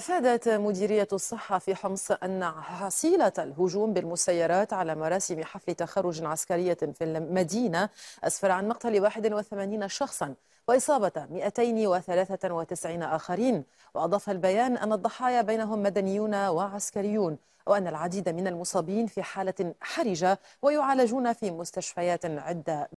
أفادت مديرية الصحة في حمص أن حصيلة الهجوم بالمسيرات على مراسم حفل تخرج عسكرية في المدينة أسفر عن مقتل 81 شخصا وإصابة 293 آخرين وأضاف البيان أن الضحايا بينهم مدنيون وعسكريون وأن العديد من المصابين في حالة حرجة ويعالجون في مستشفيات عدة